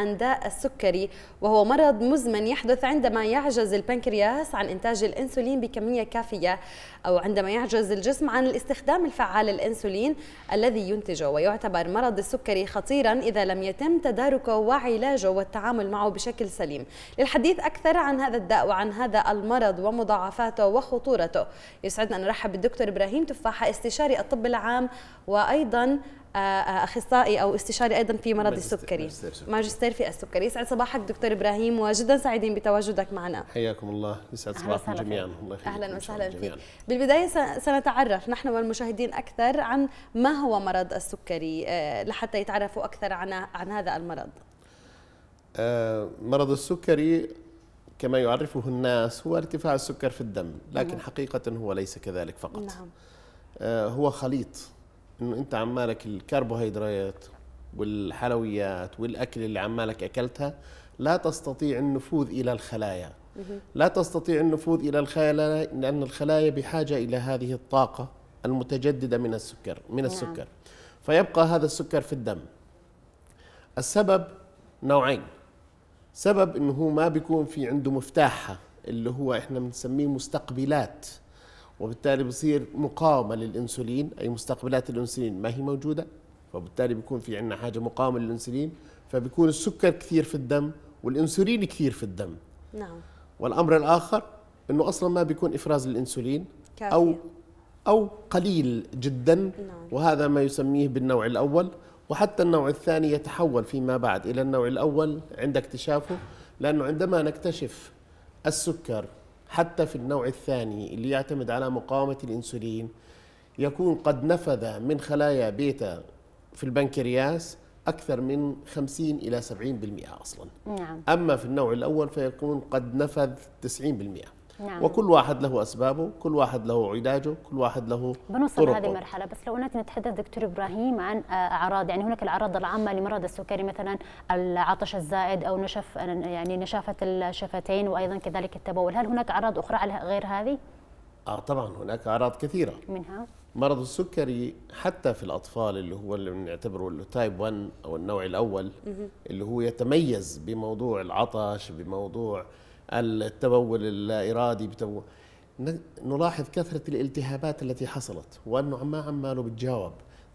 عن داء السكري وهو مرض مزمن يحدث عندما يعجز البنكرياس عن إنتاج الأنسولين بكمية كافية أو عندما يعجز الجسم عن الاستخدام الفعال للأنسولين الذي ينتجه ويعتبر مرض السكري خطيرا إذا لم يتم تداركه وعلاجه والتعامل معه بشكل سليم للحديث أكثر عن هذا الداء وعن هذا المرض ومضاعفاته وخطورته يسعدنا أن نرحب بالدكتور إبراهيم تفاحة استشاري الطب العام وأيضا اخصائي او استشاري ايضا في مرض السكري ماجستير في السكري يسعد صباحك دكتور ابراهيم وجدا سعيدين بتواجدك معنا حياكم الله يسعد صباحكم جميعا الله اهلا وسهلا فيك بالبدايه سنتعرف نحن والمشاهدين اكثر عن ما هو مرض السكري آه، لحتى يتعرفوا اكثر عن عن هذا المرض آه، مرض السكري كما يعرفه الناس هو ارتفاع السكر في الدم لكن نعم. حقيقة هو ليس كذلك فقط نعم. آه، هو خليط انه انت عمالك الكربوهيدرات والحلويات والاكل اللي عمالك اكلتها لا تستطيع النفوذ الى الخلايا لا تستطيع النفوذ الى الخلايا لان الخلايا بحاجه الى هذه الطاقه المتجدده من السكر من نعم. السكر فيبقى هذا السكر في الدم السبب نوعين سبب انه ما بيكون في عنده مفتاحها اللي هو احنا بنسميه مستقبلات وبالتالي بصير مقاومه للانسولين اي مستقبلات الانسولين ما هي موجوده فبالتالي بيكون في عندنا حاجه مقاومه للانسولين فبيكون السكر كثير في الدم والانسولين كثير في الدم نعم والامر الاخر انه اصلا ما بيكون افراز الانسولين او او قليل جدا نعم. وهذا ما يسميه بالنوع الاول وحتى النوع الثاني يتحول فيما بعد الى النوع الاول عند اكتشافه لانه عندما نكتشف السكر حتى في النوع الثاني اللي يعتمد على مقاومة الإنسولين يكون قد نفذ من خلايا بيتا في البنكرياس أكثر من 50 إلى 70% أصلا نعم. أما في النوع الأول فيكون قد نفذ 90% نعم. وكل واحد له اسبابه كل واحد له علاجه كل واحد له بنوصل طرقه. هذه المرحله بس لو نتحدث دكتور ابراهيم عن آه، اعراض يعني هناك الاعراض العامه لمرض السكري مثلا العطش الزائد او نشف يعني نشافه الشفتين وايضا كذلك التبول هل هناك اعراض اخرى على غير هذه اه طبعا هناك اعراض كثيره منها مرض السكري حتى في الاطفال اللي هو اللي بنعتبره التايب 1 او النوع الاول اللي هو يتميز بموضوع العطش بموضوع التبول الإرادي بتبول نلاحظ كثرة الالتهابات التي حصلت وأنه ما عماله بتجاوب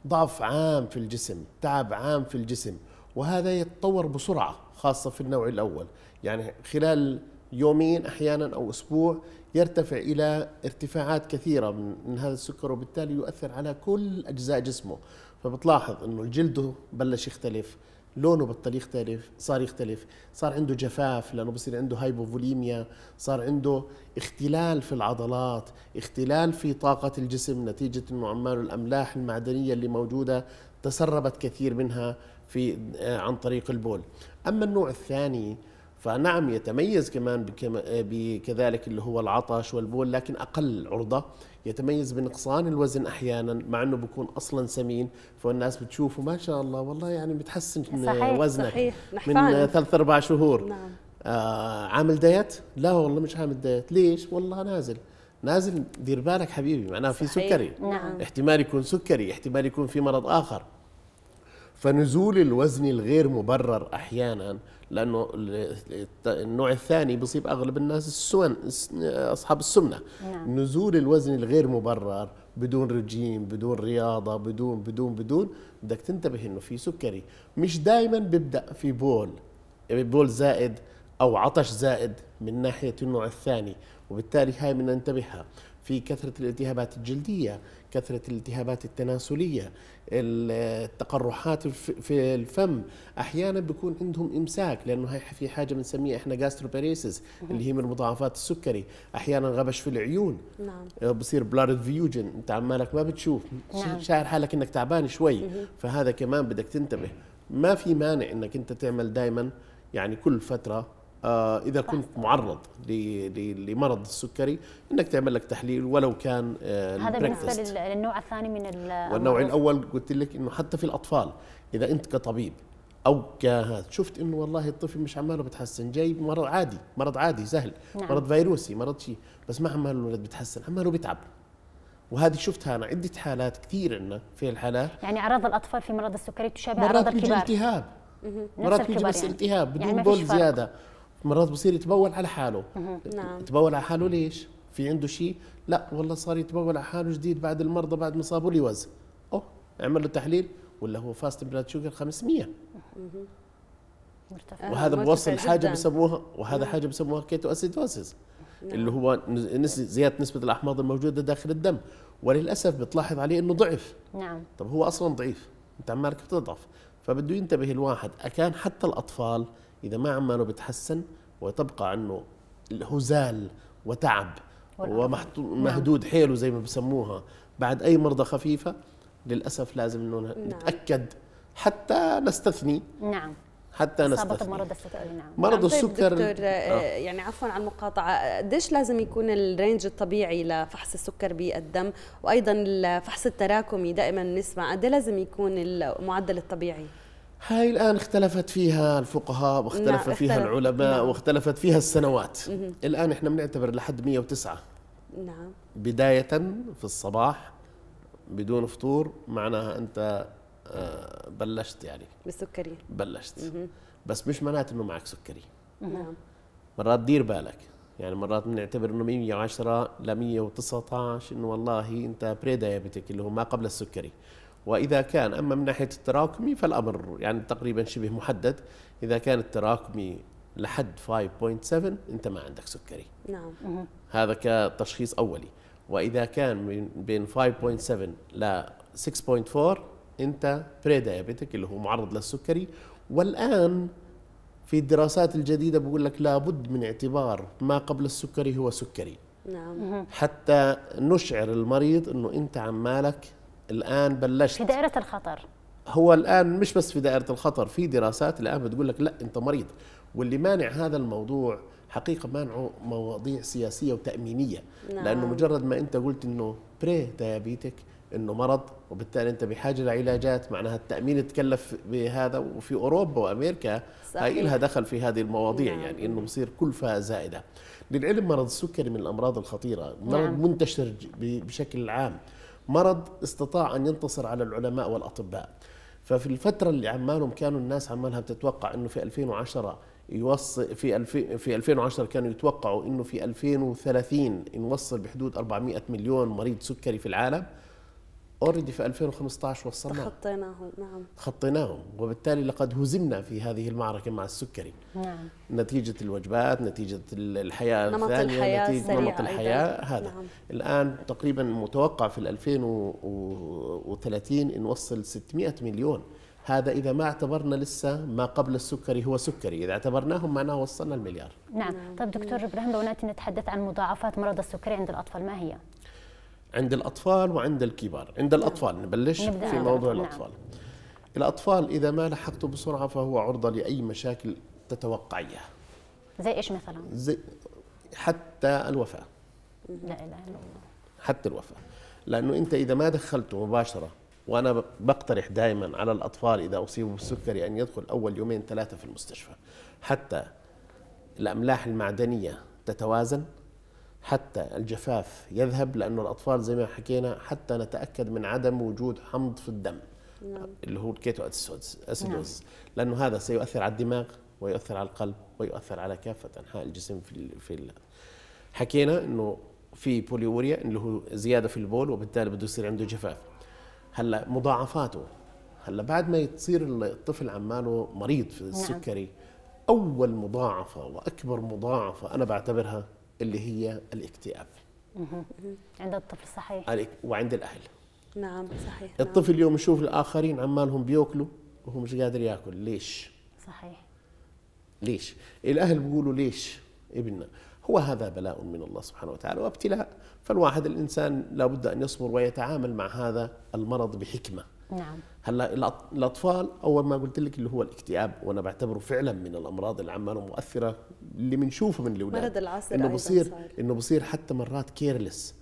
ضعف عام في الجسم تعب عام في الجسم وهذا يتطور بسرعة خاصة في النوع الأول يعني خلال يومين أحيانا أو أسبوع يرتفع إلى ارتفاعات كثيرة من هذا السكر وبالتالي يؤثر على كل أجزاء جسمه فبتلاحظ أنه جلده بلش يختلف لونه بطل يختلف صار يختلف صار عنده جفاف لانه بصير عنده هايبوفوليميا صار عنده اختلال في العضلات اختلال في طاقه الجسم نتيجه انه عمال الاملاح المعدنيه اللي موجوده تسربت كثير منها في آه، عن طريق البول اما النوع الثاني فنعم يتميز كمان آه، بكذلك اللي هو العطش والبول لكن اقل عرضه يتميز بنقصان الوزن احيانا مع انه بكون اصلا سمين فالناس بتشوفه ما شاء الله والله يعني متحسن صحيح وزنك صحيح. من ثلاث اربع شهور نعم آه عامل دايت؟ لا والله مش عامل دايت، ليش؟ والله نازل نازل دير بالك حبيبي معناها في سكري نعم. احتمال يكون سكري احتمال يكون في مرض آخر فنزول الوزن الغير مبرر أحيانا لانه النوع الثاني بيصيب اغلب الناس السون اصحاب السمنه نعم. نزول الوزن الغير مبرر بدون رجيم بدون رياضه بدون بدون بدون بدك تنتبه انه في سكري مش دائما بيبدا في بول يعني بول زائد او عطش زائد من ناحيه النوع الثاني وبالتالي هاي بدنا ننتبهها في كثرة الالتهابات الجلدية كثرة الالتهابات التناسلية التقرحات في الفم أحيانا بيكون عندهم إمساك لأنه هي في حاجة بنسميها إحنا جاستروباريسيس اللي هي من مضاعفات السكري أحيانا غبش في العيون نعم آه، بصير بلارد فيوجن أنت عمالك ما بتشوف نعم. شاعر حالك إنك تعبان شوي فهذا كمان بدك تنتبه ما في مانع إنك أنت تعمل دائما يعني كل فترة آه، اذا كنت معرض لمرض السكري انك تعمل لك تحليل ولو كان آه، هذا بالنسبه للنوع الثاني من والنوع الاول قلت لك انه حتى في الاطفال اذا انت كطبيب او كهذا شفت انه والله الطفل مش عماله بتحسن جاي مرض عادي مرض عادي سهل نعم. مرض فيروسي مرض شيء بس ما عماله الولد بتحسن عماله بيتعب وهذه شفتها انا عده حالات كثير عندنا في الحالات يعني اعراض الاطفال في مرض السكري تشابه اعراض الكبار مرات بيجي يعني. التهاب مرات بيجي بس التهاب بدون يعني بول زياده مرات بصير يتبول على حاله نعم. يتبول على حاله ليش في عنده شيء لا والله صار يتبول على حاله جديد بعد المرضى بعد ما صابوا لي وزن اوه عمل له تحليل ولا هو فاست بلاد شوجر 500 مرتفع وهذا بوصل حاجه بسموها وهذا نعم. حاجه بسموها كيتو اسيدوسيس نعم. اللي هو زياده نسبه الاحماض الموجوده داخل الدم وللاسف بتلاحظ عليه انه ضعف نعم طب هو اصلا ضعيف انت عمالك بتضعف فبده ينتبه الواحد اكان حتى الاطفال إذا ما عماله بتحسن وتبقى عنه الهزال وتعب ومهدود نعم. حيله زي ما بسموها بعد أي مرضى خفيفة للأسف لازم إنه نعم. نتأكد حتى نستثني نعم حتى نستثني مرض السكر نعم مرض نعم. طيب السكر دكتور آه. يعني عفوا عن المقاطعه قديش لازم يكون الرينج الطبيعي لفحص السكر بالدم وايضا الفحص التراكمي دائما نسمع قد إيه لازم يكون المعدل الطبيعي هاي الآن اختلفت فيها الفقهاء نعم، واختلف نعم فيها اختلف العلماء نعم واختلفت فيها السنوات مه. الآن احنا بنعتبر لحد 109 نعم بداية في الصباح بدون فطور معناها أنت آه، بلشت يعني بالسكري بلشت مه. بس مش معناته انه معك سكري نعم مرات دير بالك يعني مرات بنعتبر انه 110 ل 119 انه والله انت بري دايابيتك اللي هو ما قبل السكري وإذا كان أما من ناحية التراكمي فالأمر يعني تقريبا شبه محدد إذا كان التراكمي لحد 5.7 أنت ما عندك سكري نعم هذا كتشخيص أولي وإذا كان من بين 5.7 ل 6.4 أنت بري دايابيتك اللي هو معرض للسكري والآن في الدراسات الجديدة بقول لك لابد من اعتبار ما قبل السكري هو سكري نعم حتى نشعر المريض أنه أنت عمالك الان بلشت في دائره الخطر هو الان مش بس في دائره الخطر في دراسات الان بتقول لك لا انت مريض واللي مانع هذا الموضوع حقيقه مانعه مواضيع سياسيه وتامينيه نعم. لانه مجرد ما انت قلت انه بري ديابيتك انه مرض وبالتالي انت بحاجه لعلاجات معناها التامين تكلف بهذا وفي اوروبا وامريكا صحيح. هاي لها دخل في هذه المواضيع نعم. يعني انه بصير كلفه زائده للعلم مرض السكري من الامراض الخطيره مرض نعم. منتشر بشكل عام مرض استطاع أن ينتصر على العلماء والأطباء ففي الفترة اللي عمالهم كانوا الناس عمالها بتتوقع أنه في 2010 يوصل في الفي في 2010 كانوا يتوقعوا انه في 2030 نوصل بحدود 400 مليون مريض سكري في العالم اوريدي في 2015 وصلنا خطيناهم نعم خطيناهم وبالتالي لقد هزمنا في هذه المعركه مع السكري نعم نتيجه الوجبات نتيجه الحياه نمط الثانيه الحياة نتيجه نمط الحياه أيضاً. هذا نعم. الان تقريبا متوقع في 2030 نوصل 600 مليون هذا إذا ما اعتبرنا لسه ما قبل السكري هو سكري إذا اعتبرناهم معناه وصلنا المليار نعم, نعم. طيب دكتور إبراهيم لو نتحدث عن مضاعفات مرض السكري عند الأطفال ما هي؟ عند الأطفال وعند الكبار عند نعم. الأطفال نبلش في موضوع نعم. الأطفال الأطفال إذا ما لحقته بسرعة فهو عرضة لأي مشاكل تتوقعيها زي إيش مثلا؟ زي حتى الوفاة لا إله إلا الله حتى الوفاة لأنه أنت إذا ما دخلته مباشرة وأنا بقترح دائما على الأطفال إذا أصيبوا بالسكري أن يدخل أول يومين ثلاثة في المستشفى حتى الأملاح المعدنية تتوازن حتى الجفاف يذهب لأنه الأطفال زي ما حكينا حتى نتأكد من عدم وجود حمض في الدم نعم. اللي هو الكيتو أسيدوز نعم. لأنه هذا سيؤثر على الدماغ ويؤثر على القلب ويؤثر على كافة أنحاء الجسم في في حكينا أنه في بوليوريا اللي هو زيادة في البول وبالتالي بده يصير عنده جفاف هلا مضاعفاته هلا بعد ما يصير الطفل عماله مريض في نعم. السكري نعم. أول مضاعفة وأكبر مضاعفة أنا بعتبرها اللي هي الاكتئاب عند الطفل صحيح وعند الاهل نعم صحيح نعم. الطفل اليوم يشوف الاخرين عمالهم بياكلوا وهو مش قادر ياكل ليش صحيح ليش الاهل بيقولوا ليش ابننا هو هذا بلاء من الله سبحانه وتعالى وابتلاء فالواحد الانسان لابد ان يصبر ويتعامل مع هذا المرض بحكمه نعم هلا الاطفال اول ما قلت لك اللي هو الاكتئاب وانا بعتبره فعلا من الامراض عماله مؤثره اللي بنشوفه من الاولاد مرض العصر انه بصير صار. انه بصير حتى مرات كيرلس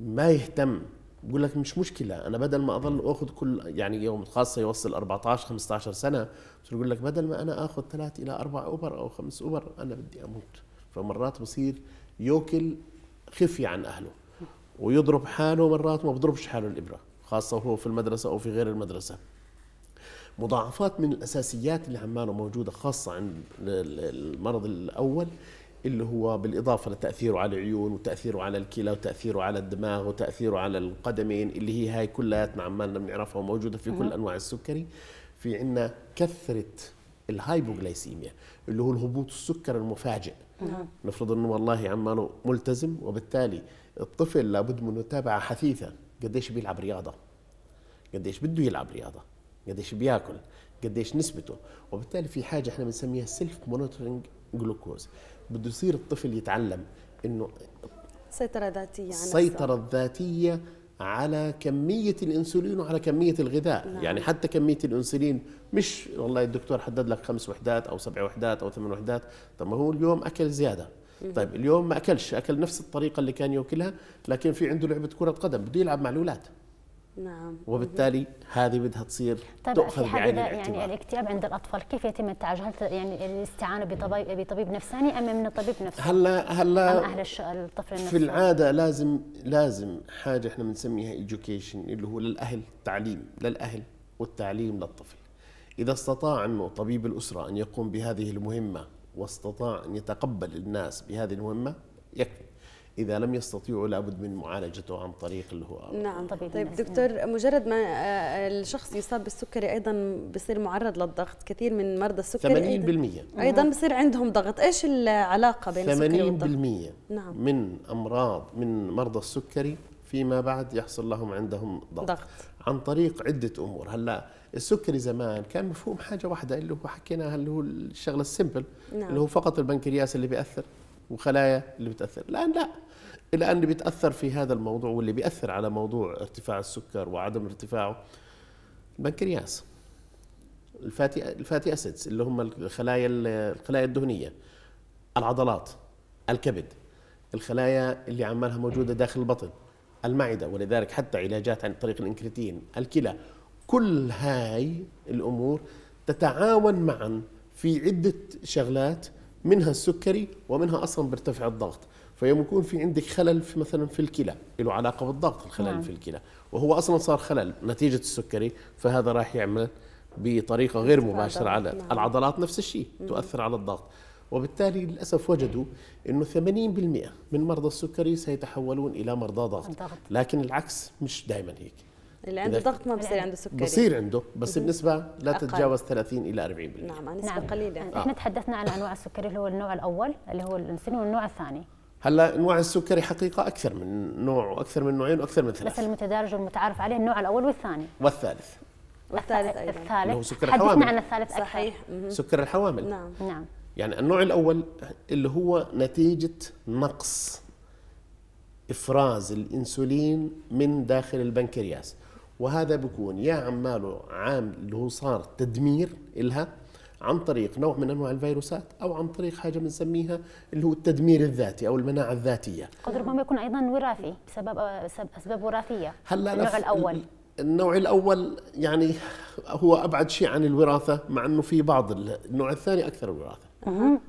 ما يهتم بقول لك مش مشكله انا بدل ما اظل اخذ كل يعني يوم خاصه يوصل 14 15 سنه بقول لك بدل ما انا اخذ ثلاث الى اربع اوبر او خمس اوبر انا بدي اموت فمرات بصير يوكل خفي عن اهله ويضرب حاله مرات ما بضربش حاله الابره خاصة وهو في المدرسة أو في غير المدرسة مضاعفات من الأساسيات اللي عماله موجودة خاصة عند المرض الأول اللي هو بالإضافة لتأثيره على العيون وتأثيره على الكلى وتأثيره على الدماغ وتأثيره على القدمين اللي هي هاي كلياتنا عمالنا بنعرفها وموجودة في كل أنواع السكري في عنا كثرة الهايبوغليسيميا اللي هو الهبوط السكر المفاجئ نفرض انه والله عماله ملتزم وبالتالي الطفل لابد من متابعه حثيثه قديش بيلعب رياضه قديش بده يلعب رياضه قديش بياكل قديش نسبته وبالتالي في حاجه احنا بنسميها سيلف مونيتورنج جلوكوز بده يصير الطفل يتعلم انه سيطره ذاتيه السيطره الذاتيه على كمية الأنسولين وعلى كمية الغذاء نعم. يعني حتى كمية الأنسولين مش والله الدكتور حدد لك خمس وحدات أو سبع وحدات أو ثمان وحدات طب ما هو اليوم أكل زيادة طيب اليوم ما اكلش اكل نفس الطريقه اللي كان ياكلها لكن في عنده لعبه كره قدم بده يلعب مع الاولاد نعم وبالتالي هذه بدها تصير طيب تؤخذ في بعين يعني الاعتبار يعني الاكتئاب عند الاطفال كيف يتم التعالج؟ هل يعني الاستعانه بطبيب بطبيب نفساني ام من الطبيب نفسه؟ هلا هلا ام اهل الطفل النفسي؟ في العاده لازم لازم حاجه احنا بنسميها education اللي هو للاهل تعليم للاهل والتعليم للطفل. اذا استطاع انه طبيب الاسره ان يقوم بهذه المهمه واستطاع أن يتقبل الناس بهذه المهمة يكفي اذا لم يستطيعوا لابد من معالجته عن طريق اللي هو نعم طبيب طيب نعم. دكتور مجرد ما آه، الشخص يصاب بالسكري ايضا بصير معرض للضغط كثير من مرضى السكري 80% ايضا, أيضاً بصير عندهم ضغط ايش العلاقه بين السكري والضغط؟ 80% نعم. من امراض من مرضى السكري فيما بعد يحصل لهم عندهم ضغط, ضغط. عن طريق عده امور هلا هل السكري زمان كان مفهوم حاجه واحده اللي هو حكيناها اللي هو الشغله السيمبل نعم. اللي هو فقط البنكرياس اللي بياثر وخلايا اللي بتاثر الان لا الان اللي بيتاثر في هذا الموضوع واللي بياثر على موضوع ارتفاع السكر وعدم ارتفاعه البنكرياس الفاتي الفاتي اسيدز اللي هم الخلايا الخلايا الدهنيه العضلات الكبد الخلايا اللي عمالها موجوده داخل البطن المعده ولذلك حتى علاجات عن طريق الانكريتين الكلى كل هاي الأمور تتعاون معا في عدة شغلات منها السكري ومنها أصلا بيرتفع الضغط فيوم يكون في عندك خلل في مثلا في الكلى له علاقة بالضغط الخلل نعم. في الكلى وهو أصلا صار خلل نتيجة السكري فهذا راح يعمل بطريقة غير مباشرة على نعم. العضلات نفس الشيء تؤثر على الضغط وبالتالي للأسف وجدوا أنه 80% من مرضى السكري سيتحولون إلى مرضى ضغط لكن العكس مش دائما هيك اللي عنده ضغط ما بصير عنده سكري بصير عنده بس بنسبه لا تتجاوز 30 الى 40% نعم نسبه نعم. قليله آه. احنا آه. تحدثنا عن انواع السكري اللي هو النوع الاول اللي هو الانسولين والنوع الثاني هلا انواع السكري حقيقه اكثر من نوع واكثر من نوعين واكثر من ثلاث بس المتدارج والمتعارف عليه النوع الاول والثاني والثالث والثالث ايضا الثالث هو سكر الحوامل حدثنا عن الثالث صحيح أكثر. سكر الحوامل نعم نعم يعني النوع الاول اللي هو نتيجه نقص افراز الانسولين من داخل البنكرياس وهذا بيكون يا عماله عام اللي هو صار تدمير إلها عن طريق نوع من انواع الفيروسات او عن طريق حاجه بنسميها اللي هو التدمير الذاتي او المناعه الذاتيه قد ربما يكون ايضا وراثي بسبب اسباب وراثيه هلا النوع الاول النوع الاول يعني هو ابعد شيء عن الوراثه مع انه في بعض النوع الثاني اكثر وراثه نعم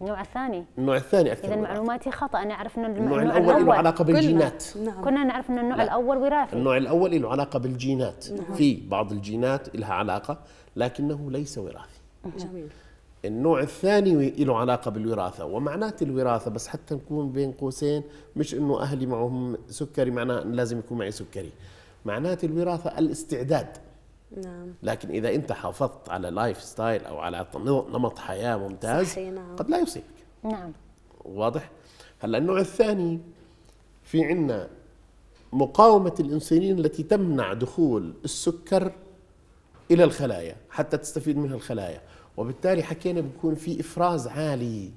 النوع الثاني النوع الثاني اكثر اذا معلوماتي خطا انا اعرف ان النوع, النوع الاول له علاقه بالجينات نعم. كنا نعرف ان النوع لا. الاول وراثي النوع الاول له علاقه بالجينات نعم. نعم. في بعض الجينات لها علاقه لكنه ليس وراثي جميل النوع الثاني له علاقه بالوراثه ومعنات الوراثه بس حتى نكون بين قوسين مش انه اهلي معهم سكري معناه لازم يكون معي سكري معنات الوراثه الاستعداد نعم. لكن إذا أنت حافظت على لايف ستايل أو على نمط حياة ممتاز صحيح نعم. قد لا يصيبك نعم واضح؟ هلا النوع الثاني في عنا مقاومة الأنسولين التي تمنع دخول السكر إلى الخلايا حتى تستفيد منها الخلايا وبالتالي حكينا بيكون في إفراز عالي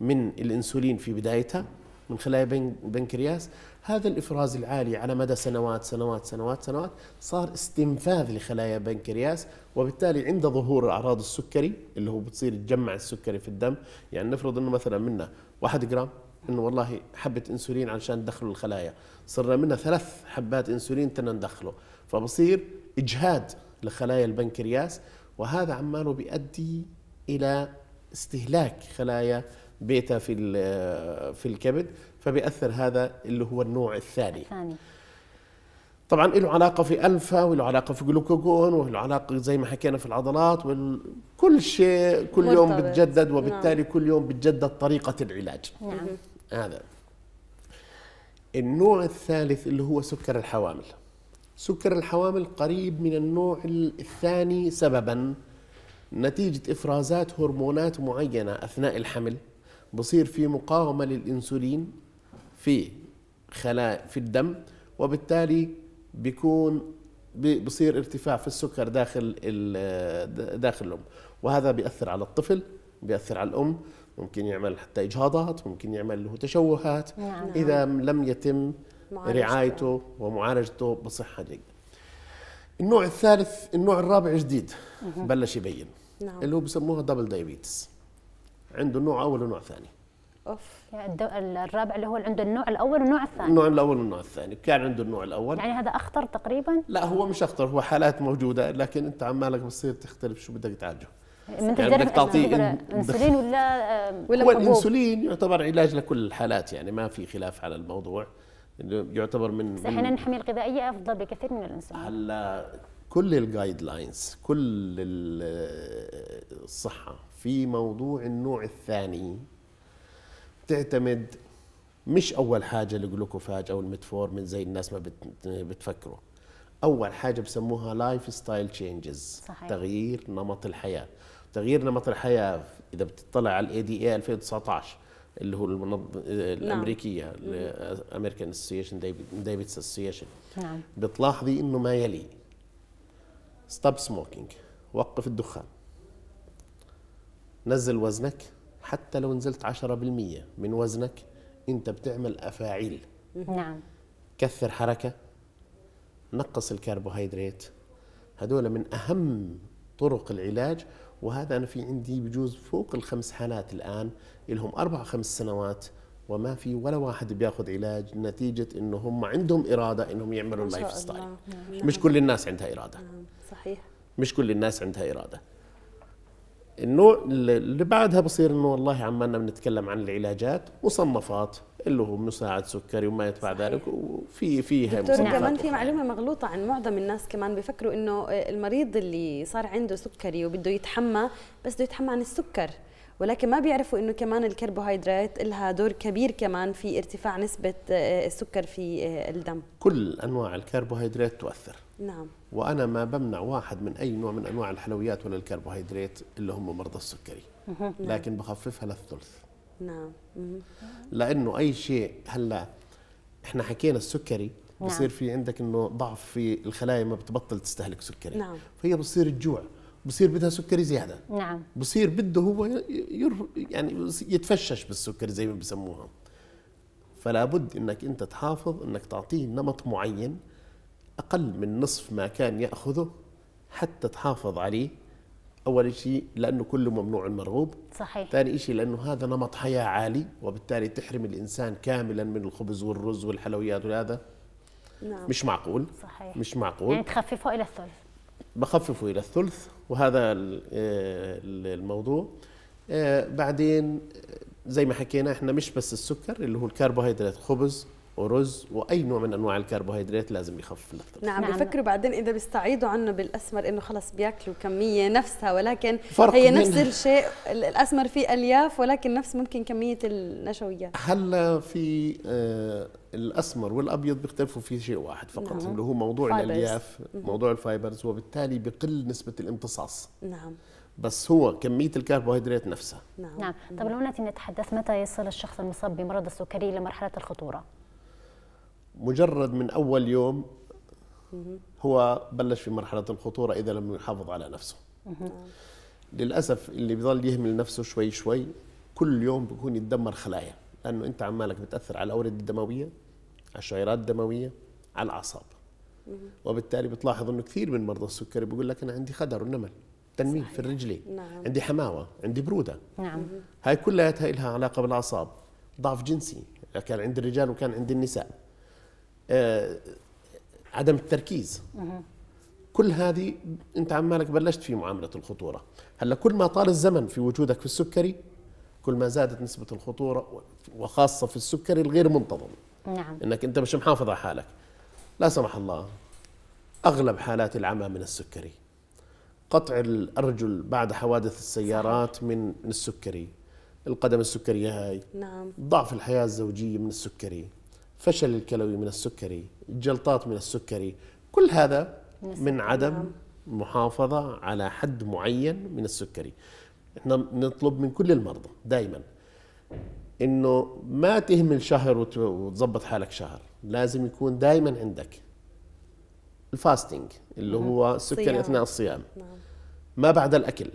من الأنسولين في بدايتها من خلايا بنكرياس هذا الافراز العالي على مدى سنوات سنوات سنوات سنوات صار استنفاذ لخلايا بنكرياس وبالتالي عند ظهور اعراض السكري اللي هو بتصير تجمع السكري في الدم يعني نفرض انه مثلا منا 1 جرام انه والله حبه انسولين علشان ندخله الخلايا صرنا منا ثلاث حبات انسولين تنا ندخله فبصير اجهاد لخلايا البنكرياس وهذا عماله بيؤدي الى استهلاك خلايا بيتا في في الكبد فبيأثر هذا اللي هو النوع الثاني الثاني طبعا له علاقه في الفا وله علاقه في جلوكوجون وله علاقه زي ما حكينا في العضلات وكل شيء كل مرتبط. يوم بتجدد وبالتالي نعم. كل يوم بتجدد طريقه العلاج نعم هذا النوع الثالث اللي هو سكر الحوامل سكر الحوامل قريب من النوع الثاني سببا نتيجه افرازات هرمونات معينه اثناء الحمل بصير في مقاومه للانسولين في خلايا في الدم وبالتالي بيكون بصير ارتفاع في السكر داخل داخل الام وهذا بياثر على الطفل بياثر على الام ممكن يعمل حتى اجهاضات ممكن يعمل له تشوهات نعم. نعم. اذا لم يتم معالجته. رعايته ومعالجته بصحه جيده النوع الثالث النوع الرابع جديد بلش يبين نعم. اللي هو بسموها دبل دايابيتس عنده نوع اول ونوع ثاني اوف يعني الرابع اللي هو عنده النوع الاول والنوع الثاني النوع الاول والنوع الثاني كان عنده النوع الاول يعني هذا اخطر تقريبا لا هو مش اخطر هو حالات موجوده لكن انت عمالك بتصير تختلف شو بدك تعالجه يعني من يعني بدك تعطيه انسولين ولا آه، ولا هو الانسولين يعتبر علاج لكل الحالات يعني ما في خلاف على الموضوع يعني يعتبر من احنا الحميه الغذائيه افضل بكثير من الانسولين هلا كل الجايد لاينز كل آه، الصحه في موضوع النوع الثاني بتعتمد مش اول حاجه الجلوكوفاج او الميتفورمين زي الناس ما بتفكره اول حاجه بسموها لايف ستايل تشينجز تغيير نمط الحياه تغيير نمط الحياه اذا بتطلع على الاي دي اي 2019 اللي هو المنظمه نعم. الامريكيه الامريكان اسوسيشن ديفيدز اسوسيشن بتلاحظي انه ما يلي ستوب سموكينج وقف الدخان نزل وزنك حتى لو نزلت 10% من وزنك انت بتعمل افاعيل نعم كثر حركه نقص الكربوهيدرات هذول من اهم طرق العلاج وهذا انا في عندي بجوز فوق الخمس حالات الان لهم اربع خمس سنوات وما في ولا واحد بياخذ علاج نتيجه انه هم عندهم اراده انهم يعملوا اللايف ستايل نعم،, نعم. مش كل الناس عندها اراده نعم. صحيح مش كل الناس عندها اراده النوع اللي بعدها بصير انه والله عمالنا بنتكلم عن العلاجات مصنفات اللي هو مساعد سكري وما يتبع ذلك وفي فيها دكتور كمان نعم، في معلومه مغلوطه عن معظم الناس كمان بيفكروا انه آه، المريض اللي صار عنده سكري وبده يتحمى بس بده يتحمى عن السكر ولكن ما بيعرفوا انه كمان الكربوهيدرات لها دور كبير كمان في ارتفاع نسبه آه، السكر في آه، الدم كل انواع الكربوهيدرات تؤثر نعم وانا ما بمنع واحد من اي نوع من انواع الحلويات ولا الكربوهيدرات اللي هم مرضى السكري نعم. لكن بخففها للثلث نعم لانه اي شيء هلا احنا حكينا السكري نعم. بصير في عندك انه ضعف في الخلايا ما بتبطل تستهلك سكري نعم. فهي بتصير الجوع بصير بدها سكري زياده نعم بصير بده هو يعني يتفشش بالسكري زي ما بسموها فلا بد انك انت تحافظ انك تعطيه نمط معين اقل من نصف ما كان ياخذه حتى تحافظ عليه اول شيء لانه كله ممنوع مرغوب صحيح ثاني شيء لانه هذا نمط حياه عالي وبالتالي تحرم الانسان كاملا من الخبز والرز والحلويات وهذا نعم. مش معقول صحيح مش معقول يعني تخففه الى الثلث بخففه إلى الثلث وهذا آه، الموضوع آه، بعدين آه، زي ما حكينا احنا مش بس السكر اللي هو الكربوهيدرات خبز ورز واي نوع من انواع الكربوهيدرات لازم يخفف الافطار نعم, نعم. بفكروا بعدين اذا بيستعيضوا عنه بالاسمر انه خلص بياكلوا كميه نفسها ولكن فرق هي نفس الشيء الاسمر فيه الياف ولكن نفس ممكن كميه النشويات هلا في آه الاسمر والابيض بيختلفوا في شيء واحد فقط نعم. اللي هو موضوع فايبرز. الالياف موضوع الفايبرز وبالتالي بقل نسبه الامتصاص نعم بس هو كميه الكربوهيدرات نفسها نعم, نعم. طب لو نتحدث متى يصل الشخص المصاب بمرض السكري لمرحله الخطوره مجرد من أول يوم هو بلش في مرحلة الخطورة إذا لم يحافظ على نفسه للأسف اللي بيضل يهمل نفسه شوي شوي كل يوم بيكون يتدمر خلايا لأنه أنت عمالك بتأثر على الأوردة الدموية على الشعيرات الدموية على الأعصاب وبالتالي بتلاحظ أنه كثير من مرضى السكري بيقول لك أنا عندي خدر ونمل تنميل صحيح. في الرجلين نعم. عندي حماوة عندي برودة نعم. هاي كلها لها علاقة بالأعصاب ضعف جنسي كان عند الرجال وكان عند النساء آه، عدم التركيز كل هذه انت عمالك بلشت في معامله الخطوره هلا كل ما طال الزمن في وجودك في السكري كل ما زادت نسبه الخطوره وخاصه في السكري الغير منتظم نعم انك انت مش محافظ على حالك لا سمح الله اغلب حالات العمى من السكري قطع الارجل بعد حوادث السيارات من من السكري القدم السكريه هاي نعم ضعف الحياه الزوجيه من السكري فشل الكلوي من السكري جلطات من السكري كل هذا من عدم نعم. محافظة على حد معين من السكري احنا نطلب من كل المرضى دائما انه ما تهمل شهر وتظبط حالك شهر لازم يكون دائما عندك الفاستنج اللي نعم. هو السكري اثناء الصيام نعم. ما بعد الاكل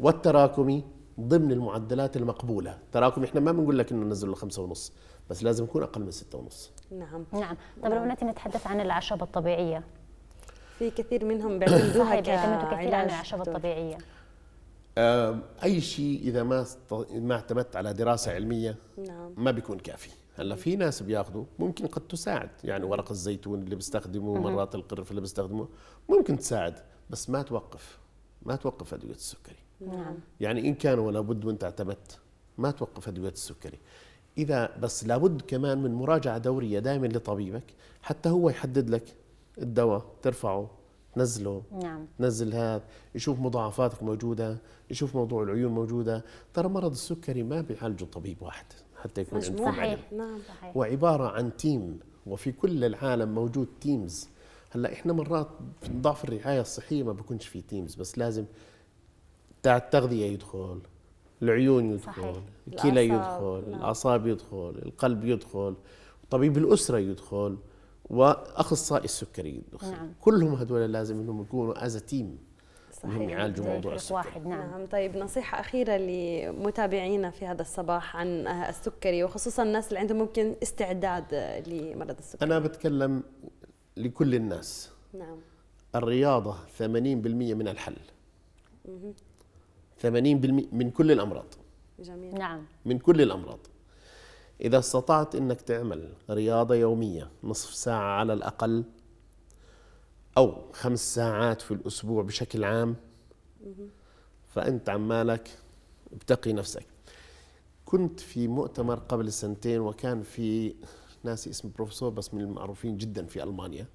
والتراكمي ضمن المعدلات المقبوله تراكم احنا ما بنقول لك انه نزل له خمسة ونص بس لازم يكون اقل من ستة ونص نعم نعم طب لو ناتي نتحدث عن الاعشاب الطبيعيه في كثير منهم بيعتمدوها بيعتمدوا كثير على الاعشاب الطبيعيه اي شيء اذا ما ما اعتمدت على دراسه علميه نعم. ما بيكون كافي هلا في ناس بياخذوا ممكن قد تساعد يعني ورق الزيتون اللي بيستخدموه مرات القرف اللي بيستخدموه ممكن تساعد بس ما توقف ما توقف ادويه السكري نعم يعني ان كان ولا بد وانت اعتمدت ما توقف ادويه السكري اذا بس لابد كمان من مراجعه دوريه دائما لطبيبك حتى هو يحدد لك الدواء ترفعه نزله نعم. نزل هذا يشوف مضاعفاتك موجودة يشوف موضوع العيون موجودة ترى مرض السكري ما بيعالجه طبيب واحد حتى يكون عندكم علم نعم صحيح وعبارة عن تيم وفي كل العالم موجود تيمز هلا احنا مرات ضعف الرعايه الصحيه ما بكونش في تيمز بس لازم تاع التغذيه يدخل العيون يدخل صحيح. الكلى يدخل نعم. الأعصاب يدخل القلب يدخل طبيب الأسرة يدخل وأخصائي السكري يدخل نعم. كلهم هذول لازم أنهم يكونوا أز تيم صحيح. انهم يعالجوا طيب، موضوع السكري واحد نعم. نعم طيب نصيحة أخيرة لمتابعينا في هذا الصباح عن السكري وخصوصا الناس اللي عندهم ممكن استعداد لمرض السكري أنا بتكلم لكل الناس نعم الرياضة 80% من الحل مه. 80% من كل الامراض جميل نعم من كل الامراض اذا استطعت انك تعمل رياضه يوميه نصف ساعه على الاقل او خمس ساعات في الاسبوع بشكل عام فانت عمالك بتقي نفسك كنت في مؤتمر قبل سنتين وكان في ناسي اسم بروفيسور بس من المعروفين جدا في المانيا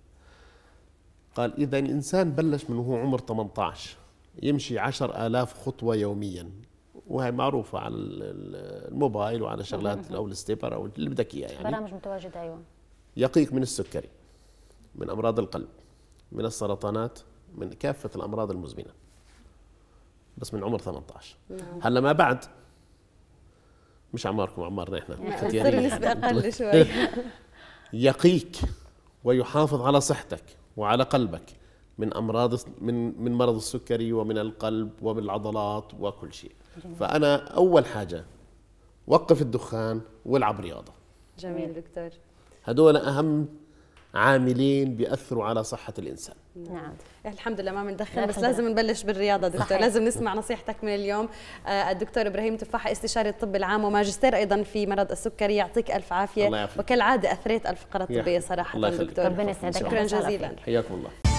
قال اذا الانسان بلش من هو عمر 18 يمشي عشر آلاف خطوة يوميا وهي معروفة على الموبايل وعلى شغلات أو الستيبر أو اللي بدك إياه يعني برامج متواجدة أيوة يقيك من السكري من أمراض القلب من السرطانات من كافة الأمراض المزمنة بس من عمر 18 نعم. هلا ما بعد مش عماركم عمارنا احنا نسبة أقل شوي يقيك ويحافظ على صحتك وعلى قلبك من امراض من من مرض السكري ومن القلب ومن العضلات وكل شيء فانا اول حاجه وقف الدخان والعب رياضه جميل دكتور هدول اهم عاملين بيأثروا على صحة الإنسان نعم, نعم. الحمد لله ما بندخن بس لازم نبلش بالرياضة دكتور صحيح. لازم نسمع نصيحتك من اليوم آه، الدكتور إبراهيم تفاحة استشاري الطب العام وماجستير أيضا في مرض السكري يعطيك ألف عافية الله وكالعادة أثريت الفقرة الطبية صراحة دكتور ربنا يسعدك شكرا جزيلا حياكم الله